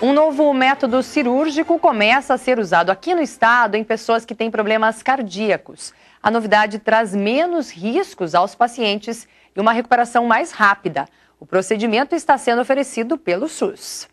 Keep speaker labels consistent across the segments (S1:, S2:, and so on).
S1: Um novo método cirúrgico começa a ser usado aqui no estado em pessoas que têm problemas cardíacos. A novidade traz menos riscos aos pacientes e uma recuperação mais rápida. O procedimento está sendo oferecido pelo SUS.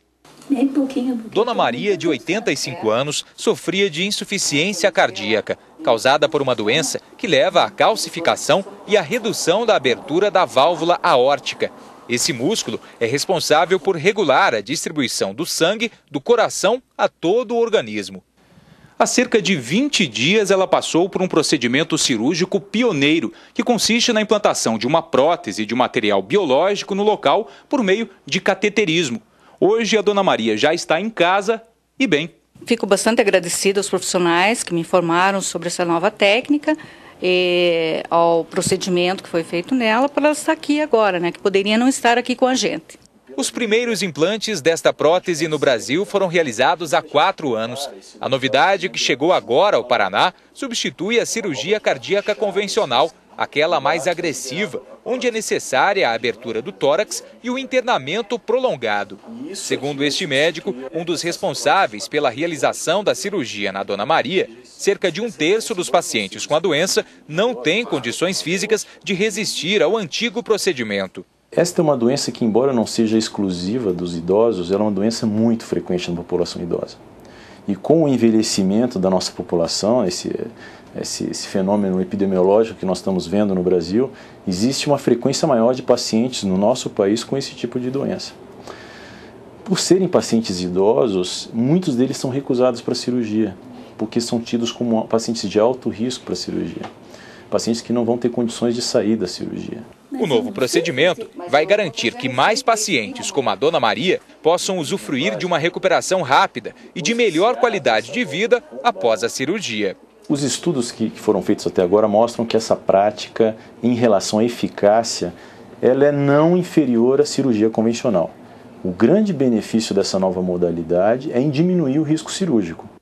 S2: Dona Maria, de 85 anos, sofria de insuficiência cardíaca causada por uma doença que leva à calcificação e à redução da abertura da válvula aórtica. Esse músculo é responsável por regular a distribuição do sangue do coração a todo o organismo. Há cerca de 20 dias, ela passou por um procedimento cirúrgico pioneiro, que consiste na implantação de uma prótese de material biológico no local por meio de cateterismo. Hoje, a dona Maria já está em casa e bem
S3: fico bastante agradecida aos profissionais que me informaram sobre essa nova técnica e ao procedimento que foi feito nela para ela estar aqui agora, né, que poderia não estar aqui com a gente.
S2: Os primeiros implantes desta prótese no Brasil foram realizados há quatro anos. A novidade que chegou agora ao Paraná substitui a cirurgia cardíaca convencional, aquela mais agressiva, onde é necessária a abertura do tórax e o internamento prolongado. Segundo este médico, um dos responsáveis pela realização da cirurgia na Dona Maria, cerca de um terço dos pacientes com a doença não tem condições físicas de resistir ao antigo procedimento.
S1: Esta é uma doença que, embora não seja exclusiva dos idosos, ela é uma doença muito frequente na população idosa. E com o envelhecimento da nossa população, esse, esse, esse, fenômeno epidemiológico que nós estamos vendo no Brasil, existe uma frequência maior de pacientes no nosso país com esse tipo de doença. Por serem pacientes idosos, muitos deles são recusados para a cirurgia, porque são tidos como pacientes de alto risco para a cirurgia. Pacientes que não vão ter condições de sair da cirurgia.
S2: O novo procedimento vai garantir que mais pacientes, como a dona Maria, possam usufruir de uma recuperação rápida e de melhor qualidade de vida após a cirurgia.
S1: Os estudos que foram feitos até agora mostram que essa prática, em relação à eficácia, ela é não inferior à cirurgia convencional. O grande benefício dessa nova modalidade é em diminuir o risco cirúrgico.